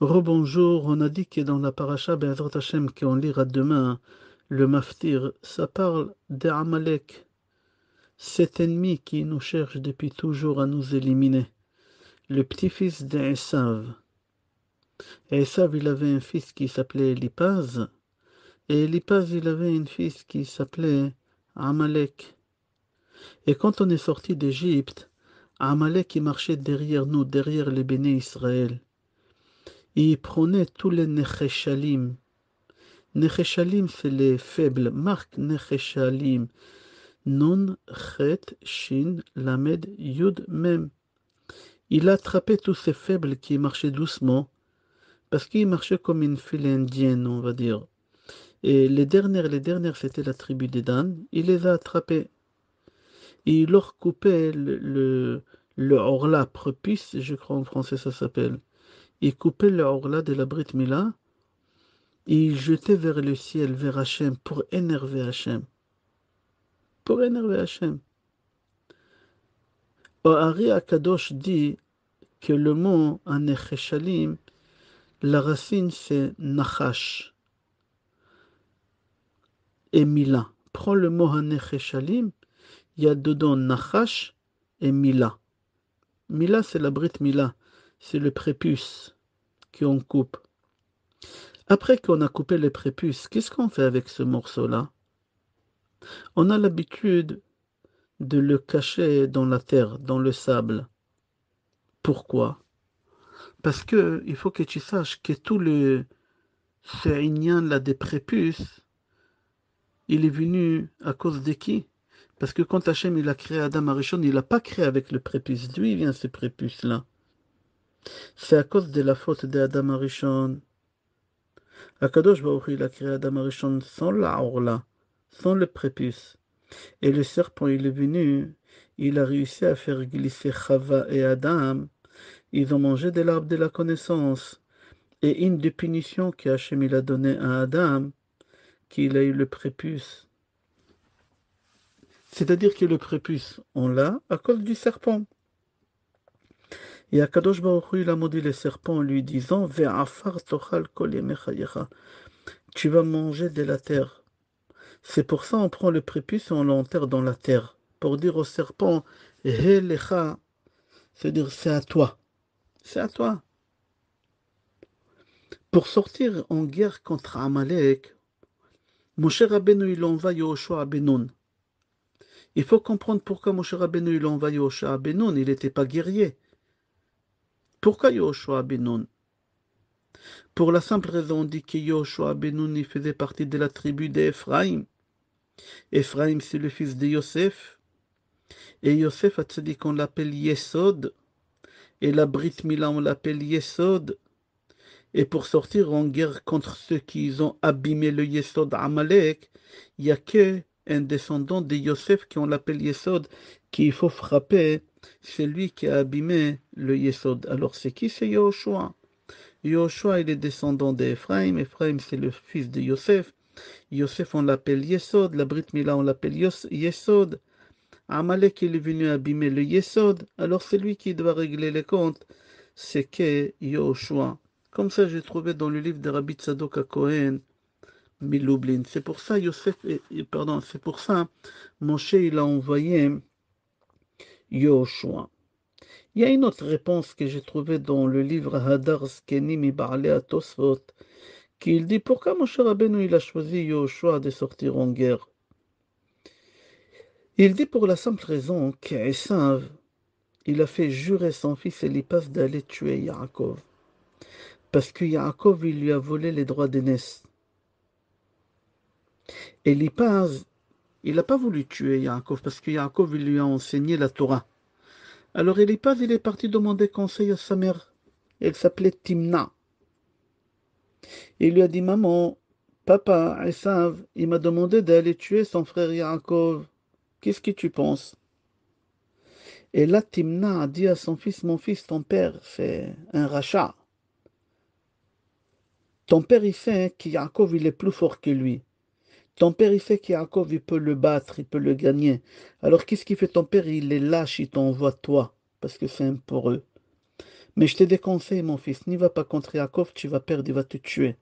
Rebonjour, on a dit que dans la Ben Be'ezrat Hashem qu'on lira demain, le maftir, ça parle d'Amalek, cet ennemi qui nous cherche depuis toujours à nous éliminer, le petit-fils d'Esav. Esav, il avait un fils qui s'appelait Lipaz et Lipaz, il avait un fils qui s'appelait Amalek. Et quand on est sorti d'Égypte, Amalek, il marchait derrière nous, derrière les bénis Israël et il prenait tous les Necheshalim. Necheshalim, c'est les faibles. Marque Necheshalim. Non, Chet, Shin, Lamed, Yud, Mem. Il attrapait tous ces faibles qui marchaient doucement, parce qu'ils marchaient comme une file indienne, on va dire. Et les dernières, les dernières, c'était la tribu des Dan. Il les a attrapés. il leur coupait le, le, propice, je crois en français ça s'appelle. Il coupait la de la Brit Mila et jetait vers le ciel, vers Hachem, pour énerver Hachem. Pour énerver Hachem. Ohari Akadosh dit que le mot Anecheshalim, la racine c'est Nachash et Mila. Prends le mot Anecheshalim, il y a dedans Nachash et Mila. Mila, c'est la Brit Mila c'est le prépuce qu'on coupe. Après qu'on a coupé le prépuce, qu'est-ce qu'on fait avec ce morceau-là On a l'habitude de le cacher dans la terre, dans le sable. Pourquoi Parce que il faut que tu saches que tout le ce là des prépuces, il est venu à cause de qui Parce que quand Hachem il a créé Adam Arichon, il l'a pas créé avec le prépuce. D'où vient ce prépuce là c'est à cause de la faute d'Adam Arishon. Akadosh Baruch il a créé Adam Arishon sans la orla, sans le prépuce. Et le serpent, il est venu, il a réussi à faire glisser Chava et Adam. Ils ont mangé de l'arbre de la connaissance. Et une des punitions que a donné à Adam, qu'il a eu le prépuce. C'est-à-dire que le prépuce, on l'a à cause du serpent. Et Akadosh Baruch il a maudit le serpent en lui disant Tu vas manger de la terre. C'est pour ça on prend le prépuce et on l'enterre dans la terre. Pour dire au serpent c'est-à-dire c'est à toi. C'est à toi. Pour sortir en guerre contre Amalek, Moshe Rabbeinu il envoie Yoshua Benoun. Il faut comprendre pourquoi Moshe Rabbeinu il envoie Yoshua Benoun. Il n'était pas guerrier. Pourquoi Yoshua Benoun Pour la simple raison, on dit que Yoshua Benoun faisait partie de la tribu d'Ephraïm. Ephraïm, c'est le fils de Yosef. Et Yosef, qu'on l'appelle Yesod. Et la Brite Mila, on l'appelle Yesod. Et pour sortir en guerre contre ceux qui ont abîmé le Yesod Amalek, il n'y a qu'un descendant de Yosef qui on l'appelle Yesod, qu'il faut frapper c'est lui qui a abîmé le Yesod. Alors c'est qui C'est Yahushua. Yahushua, il est descendant d'Ephraïm. Ephraïm, c'est le fils de Yosef. Yosef, on l'appelle Yesod. La Brit Mila, on l'appelle Yesod. Amalek, il est venu abîmer le Yesod. Alors c'est lui qui doit régler les comptes. C'est que Yahushua. Comme ça, j'ai trouvé dans le livre de Rabbi Tzadok à Cohen, Miloublin. C'est pour ça, Yosef, pardon, c'est pour ça, Moshe, il a envoyé Yoshua. Il y a une autre réponse que j'ai trouvée dans le livre Hadar à Ibarlea Tosfot, qu'il dit pourquoi cher Rabbeinu il a choisi Yoshua de sortir en guerre. Il dit pour la simple raison qu'Esav, il a fait jurer son fils Elipas d'aller tuer Yaakov. Parce que Yaakov, il lui a volé les droits Et Elipaz, il n'a pas voulu tuer Yaakov parce que Yaakov lui a enseigné la Torah. Alors il est parti demander conseil à sa mère. Elle s'appelait Timna. Il lui a dit, maman, papa, Esav, il m'a demandé d'aller tuer son frère Yaakov. Qu'est-ce que tu penses Et là, Timna a dit à son fils, mon fils, ton père, c'est un rachat. Ton père, il sait hein, que Yaakov, il est plus fort que lui. Ton père, il sait qu'Yaakov, il peut le battre, il peut le gagner. Alors qu'est-ce qu'il fait ton père Il les lâche, il t'envoie toi, parce que c'est un pour eux. Mais je te déconseille, mon fils, n'y va pas contre Yaakov, tu vas perdre, il va te tuer.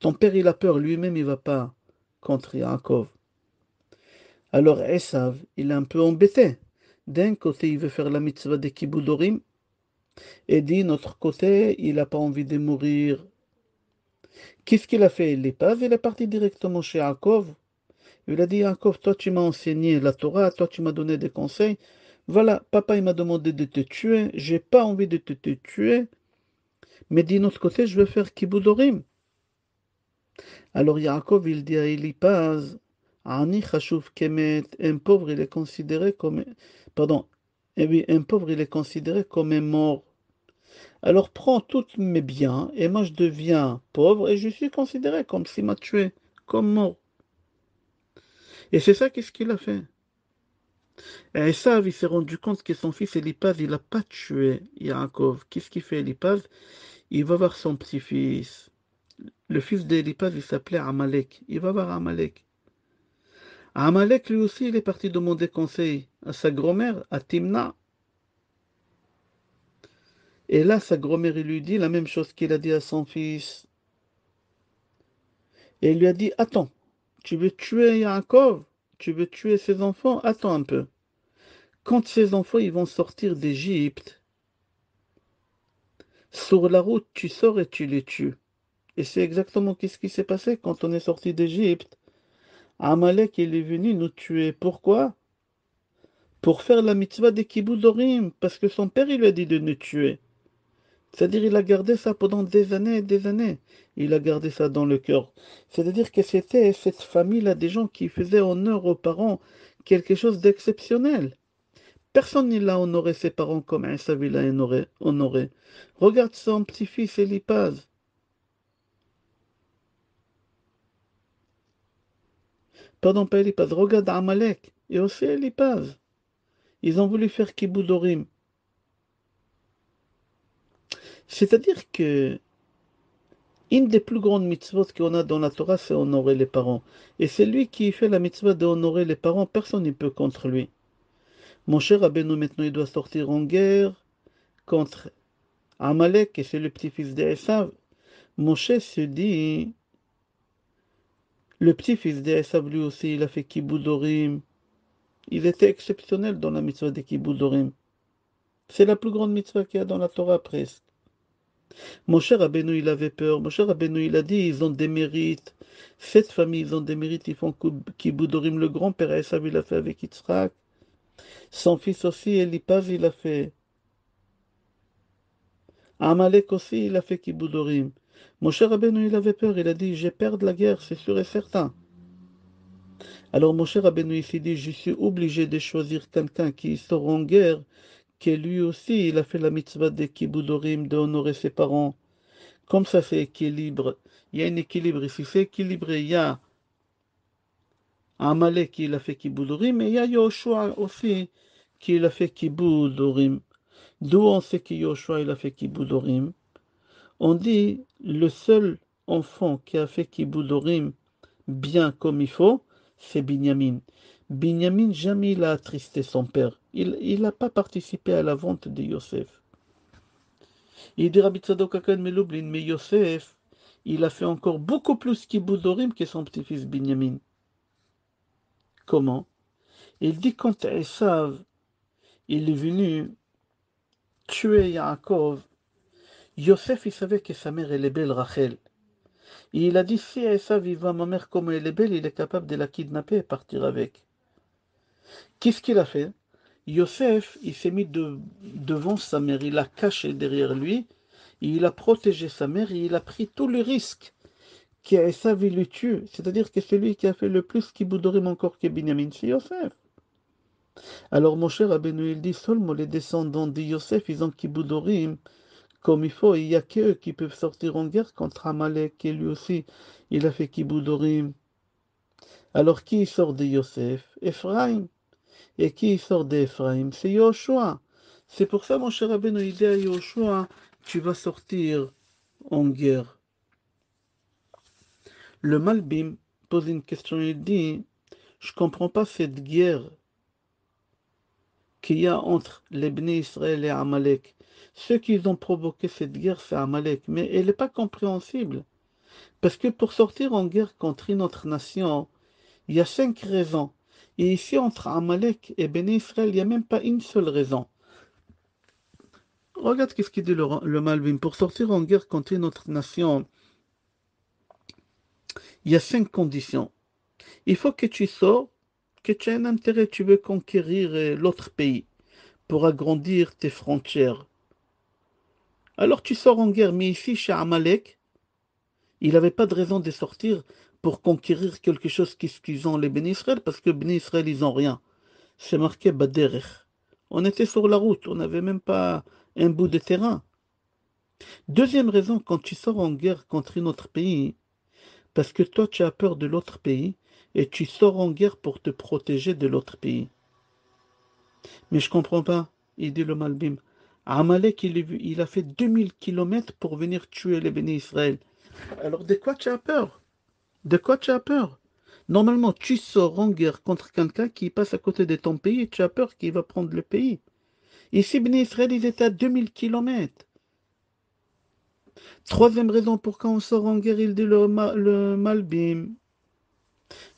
Ton père, il a peur, lui-même, il va pas contre Yaakov. Alors Esav, il est un peu embêté. D'un côté, il veut faire la mitzvah de kiboudorim, et d'un autre côté, il n'a pas envie de mourir Qu'est-ce qu'il a fait pas, il est parti directement chez Yaakov. Il a dit Yaakov, toi tu m'as enseigné la Torah, toi tu m'as donné des conseils. Voilà, papa il m'a demandé de te tuer, j'ai pas envie de te, tuer, mais d'un autre côté, je veux faire kiboudorim. Alors Yaakov il dit à Elipaz, Ani Kemet, un pauvre il est considéré comme, pardon, eh un pauvre il est considéré comme un mort alors prends tous mes biens, et moi je deviens pauvre, et je suis considéré comme s'il m'a tué, comme mort. Et c'est ça qu'est-ce qu'il a fait. Et ça, il s'est rendu compte que son fils Elipaz, il n'a pas tué Yaakov. Qu'est-ce qu'il fait Elipaz Il va voir son petit-fils. Le fils d'Elipaz, il s'appelait Amalek. Il va voir Amalek. Amalek, lui aussi, il est parti demander conseil à sa grand-mère, à Timna. Et là, sa grand-mère lui dit la même chose qu'il a dit à son fils. Et il lui a dit, attends, tu veux tuer Yaakov Tu veux tuer ses enfants Attends un peu. Quand ses enfants ils vont sortir d'Égypte, sur la route, tu sors et tu les tues. Et c'est exactement ce qui s'est passé quand on est sorti d'Égypte. Amalek, il est venu nous tuer. Pourquoi Pour faire la mitzvah des Kibuzorim. parce que son père, il lui a dit de nous tuer. C'est-à-dire, il a gardé ça pendant des années et des années. Il a gardé ça dans le cœur. C'est-à-dire que c'était cette famille-là des gens qui faisaient honneur aux parents quelque chose d'exceptionnel. Personne ne l'a honoré ses parents comme ville l'a honoré, honoré. Regarde son petit-fils Elipaz. Pardon, pas Elipaz, regarde Amalek et aussi Elipaz. Ils ont voulu faire Kiboudorim. C'est-à-dire que une des plus grandes mitzvot qu'on a dans la Torah, c'est honorer les parents. Et c'est lui qui fait la mitzvah d'honorer les parents, personne ne peut contre lui. Mon cher nous maintenant, il doit sortir en guerre contre Amalek, et c'est le petit-fils d'Esav. cher se dit, le petit-fils d'Esav, lui aussi, il a fait Kibudorim. Il était exceptionnel dans la mitzvah de Kibudorim. C'est la plus grande mitzvah qu'il y a dans la Torah presque. Mon cher Rabbeinu, il avait peur. Mon cher Rabbeinu, il a dit, ils ont des mérites. Cette famille, ils ont des mérites. Ils font Kiboudorim. Le grand-père il a fait avec Yitzhak. Son fils aussi, Elipaz, il a fait. Amalek aussi, il a fait Kiboudorim. Mon cher Rabbeinu, il avait peur. Il a dit, j'ai peur la guerre, c'est sûr et certain. Alors mon cher Rabbeinu, il s'est dit, je suis obligé de choisir quelqu'un qui sera en guerre, lui aussi, il a fait la mitzvah de kiboudorim d'honorer ses parents. Comme ça, c'est équilibre. Il y a un équilibre ici. C'est équilibré. Il y a Amalek qui l'a fait Kiboudorim, et il y a Yoshua aussi qui l'a fait Kiboudorim. D'où on sait que Yoshua, il a fait Kiboudorim On dit le seul enfant qui a fait kiboudorim bien comme il faut, c'est Binyamin. Binyamin jamais il a attristé son père. Il n'a pas participé à la vente de Yosef. Il dit Rabbi Meloublin, mais Yosef, il a fait encore beaucoup plus qu'Iboudorim que son petit-fils Binyamin. Comment Il dit quand Esav, il est venu tuer Yaakov, Yosef, il savait que sa mère, elle est belle, Rachel. il a dit, si Esav, il voit ma mère comme elle est belle, il est capable de la kidnapper et partir avec. Qu'est-ce qu'il a fait Yosef, il s'est mis devant sa mère, il l'a caché derrière lui, il a protégé sa mère, et il a pris tous les risques vie lui tue. C'est-à-dire que c'est lui qui a fait le plus qui encore que Benjamin. c'est Yosef. Alors mon cher Rabbeinu, il dit seulement les descendants de Yosef, ils ont kiboudorim comme il faut, il n'y a qu'eux qui peuvent sortir en guerre contre Amalek, et lui aussi, il a fait kiboudorim. Alors qui sort de Yosef Ephraim. Et qui sort d'Ephraïm C'est Yoshua. C'est pour ça, mon cher Rabbeinu, il à Yoshua, tu vas sortir en guerre. Le Malbim pose une question, il dit, je ne comprends pas cette guerre qu'il y a entre les Israël et Amalek. Ceux qui ont provoqué cette guerre, c'est Amalek, mais elle n'est pas compréhensible. Parce que pour sortir en guerre contre une autre nation, il y a cinq raisons. Et ici, entre Amalek et Béné Israël, il n'y a même pas une seule raison. Regarde ce qu'il dit le, Malvin. Pour sortir en guerre contre une autre nation, il y a cinq conditions. Il faut que tu sors, que tu aies un intérêt, tu veux conquérir euh, l'autre pays pour agrandir tes frontières. Alors tu sors en guerre, mais ici chez Amalek, il n'avait pas de raison de sortir pour conquérir quelque chose qu'ils ont les bénis parce que bénis Israël, ils n'ont rien. C'est marqué Baderech. On était sur la route, on n'avait même pas un bout de terrain. Deuxième raison, quand tu sors en guerre contre un autre pays, parce que toi tu as peur de l'autre pays, et tu sors en guerre pour te protéger de l'autre pays. Mais je comprends pas, il dit le Malbim. Amalek, il, il a fait 2000 km pour venir tuer les bénis Israël. Alors de quoi tu as peur de quoi tu as peur Normalement, tu sors en guerre contre quelqu'un qui passe à côté de ton pays et tu as peur qu'il va prendre le pays. Ici, Bnei Israël, ils étaient à 2000 km. Troisième raison pour quand on sort en guerre, il dit le, Malbim.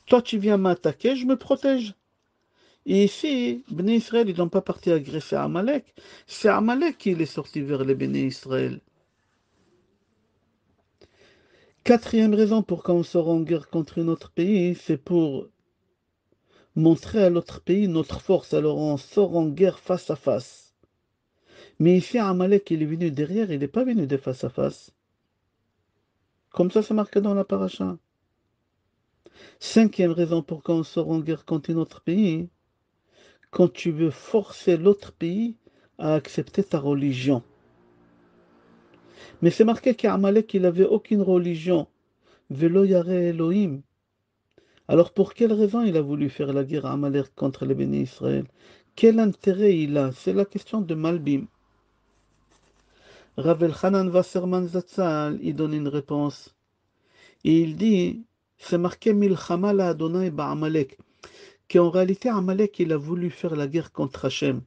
Toi, tu viens m'attaquer, je me protège. Et ici, Bnei Israël, ils n'ont pas parti agresser Amalek. C'est Amalek qui est sorti vers les Bnei Israël. Quatrième raison pourquoi on sort en guerre contre notre pays, c'est pour montrer à l'autre pays notre force. Alors on sort en guerre face à face. Mais ici, Amalek, il est venu derrière, il n'est pas venu de face à face. Comme ça, c'est marqué dans la paracha. Cinquième raison pourquoi on sort en guerre contre un autre pays, quand tu veux forcer l'autre pays à accepter ta religion. Mais c'est marqué qu'Amalek, il n'avait aucune religion. Velo Elohim. Alors pour quelle raison il a voulu faire la guerre à Amalek contre les bénis Israël Quel intérêt il a C'est la question de Malbim. Rav Elchanan Wasserman Zatzal, il donne une réponse. Et il dit, c'est marqué Milchama la Adonai Amalek, qu'en réalité Amalek, il a voulu faire la guerre contre Hachem.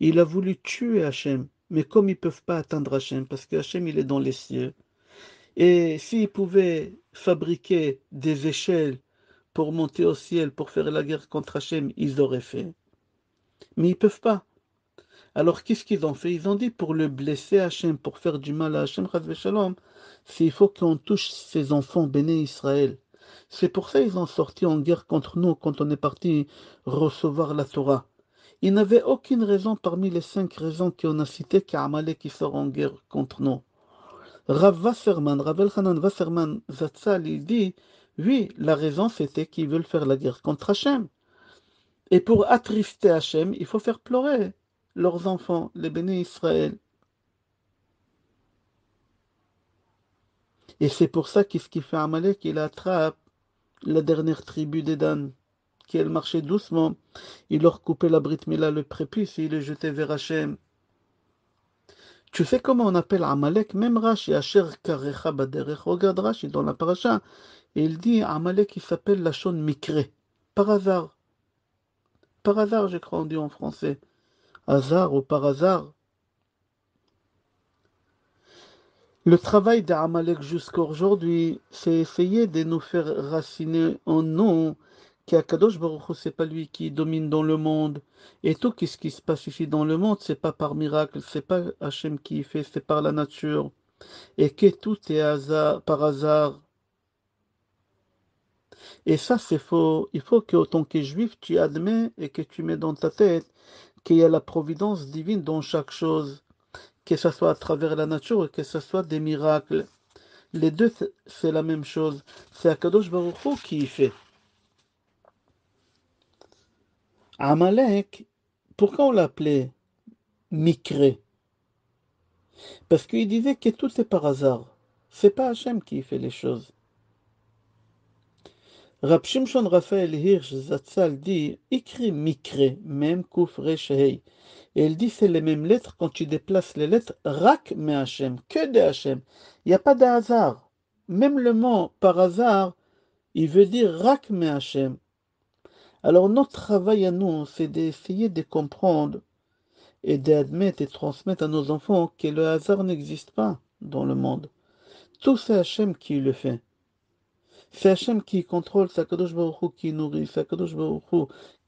Il a voulu tuer Hachem mais comme ils ne peuvent pas atteindre Hachem, parce que Hachem, il est dans les cieux, et s'ils pouvaient fabriquer des échelles pour monter au ciel, pour faire la guerre contre Hachem, ils auraient fait. Mais ils ne peuvent pas. Alors qu'est-ce qu'ils ont fait Ils ont dit pour le blesser Hachem, pour faire du mal à Hachem, Shalom, s'il faut qu'on touche ses enfants, bénis Israël. C'est pour ça qu'ils ont sorti en guerre contre nous quand on est parti recevoir la Torah. Il n'avait aucune raison parmi les cinq raisons qu'on a citées qu'Amalek qui sort en guerre contre nous. Rav Wasserman, Rav Elchanan Wasserman Zatzal, il dit oui, la raison c'était qu'ils veulent faire la guerre contre Hachem. Et pour attrister Hachem, il faut faire pleurer leurs enfants, les bénis Israël. Et c'est pour ça qu'est-ce qui fait Amalek Il attrape la dernière tribu d'Edan elle marchait doucement. Il leur coupait la brite là le prépuce, et il les jetait vers Hachem. Tu sais comment on appelle Amalek Même Rashi, Asher Karecha Baderech, regarde Rashi dans la paracha, il dit Amalek, il s'appelle Lachon Mikré, par hasard. Par hasard, je crois, on dit en français. Hasard ou par hasard. Le travail d'Amalek jusqu'à aujourd'hui, c'est essayer de nous faire raciner en nous qu'Akadosh Baruch c'est pas lui qui domine dans le monde. Et tout ce qui se passe ici dans le monde, c'est pas par miracle, c'est pas Hachem qui fait, c'est par la nature. Et que tout est hasard, par hasard. Et ça, c'est faux. Il faut que, autant que juif, tu admets et que tu mets dans ta tête qu'il y a la providence divine dans chaque chose, que ce soit à travers la nature ou que ce soit des miracles. Les deux, c'est la même chose. C'est Akadosh Baruch qui y fait. Amalek, pourquoi on l'appelait Mikré Parce qu'il disait que tout est par hasard. C'est pas Hachem qui fait les choses. Rab Shimshon Raphaël Hirsch Zatzal dit écrit Mikré, même Koufrechei. Et elle dit c'est les mêmes lettres quand tu déplaces les lettres Rak me Hachem, que de Hachem. Il n'y a pas de hasard. Même le mot par hasard, il veut dire Rak me Hachem. Alors notre travail à nous, c'est d'essayer de comprendre et d'admettre et transmettre à nos enfants que le hasard n'existe pas dans le monde. Tout c'est Hachem qui le fait. C'est Hachem qui contrôle, c'est Akadosh Baruch qui nourrit, c'est Akadosh Baruch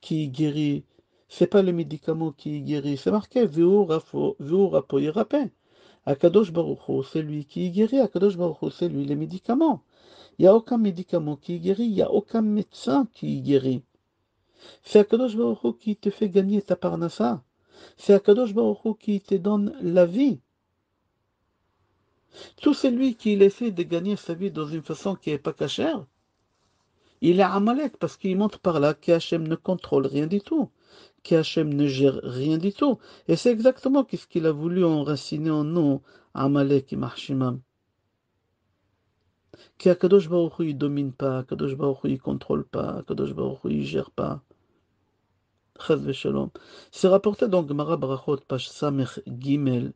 qui guérit. C'est pas le médicament qui guérit, c'est marqué Akadosh Baruch c'est lui qui guérit, Akadosh Baruch c'est lui les médicaments. Il n'y a aucun médicament qui guérit, il n'y a aucun médecin qui guérit. C'est Akadosh qui te fait gagner ta parnassa. C'est Akadosh qui te donne la vie. Tout celui qui essaie de gagner sa vie dans une façon qui n'est pas cachère, il est Amalek parce qu'il montre par là qu'Hachem ne contrôle rien du tout, qu'Hachem ne gère rien du tout. Et c'est exactement ce qu'il a voulu enraciner en nous, Amalek et Mahshimam. Qu'Akadosh Baruch ne domine pas, Kadosh Baruch ne contrôle pas, Kadosh Baruch ne gère pas. C'est rapporté dans Gemara page Samech Gimel.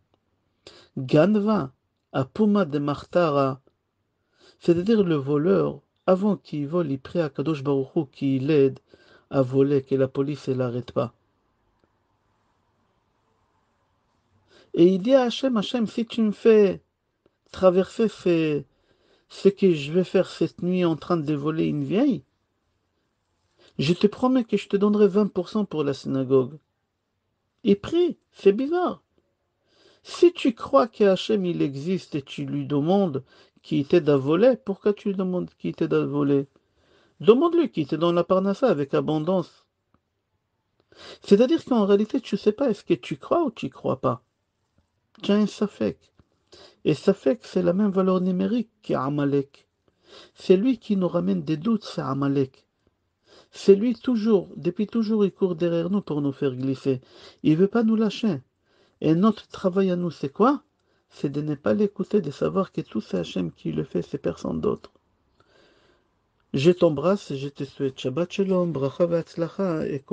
de Martara, c'est-à-dire le voleur, avant qu'il vole, il prie à Kadosh Baruchou qui l'aide à voler, que la police ne l'arrête pas. Et il dit à Hachem, Hachem, si tu me fais traverser ce que je vais faire cette nuit en train de voler une vieille, je te promets que je te donnerai 20% pour la synagogue. Et prie, c'est bizarre. Si tu crois qu'Hachem il existe et tu lui demandes qui t'aide à voler, pourquoi tu lui demandes qui t'aide à voler Demande-lui qui te dans la parnassa avec abondance. C'est-à-dire qu'en réalité, tu ne sais pas est-ce que tu crois ou tu ne crois pas. Tu as un safek. Et safek, c'est la même valeur numérique qu'Amalek. C'est lui qui nous ramène des doutes, c'est Amalek. C'est lui toujours, depuis toujours, il court derrière nous pour nous faire glisser. Il ne veut pas nous lâcher. Et notre travail à nous, c'est quoi C'est de ne pas l'écouter, de savoir que tout c'est Hachem qui le fait, c'est personne d'autre. Je t'embrasse, je te souhaite Shabbat Shalom, et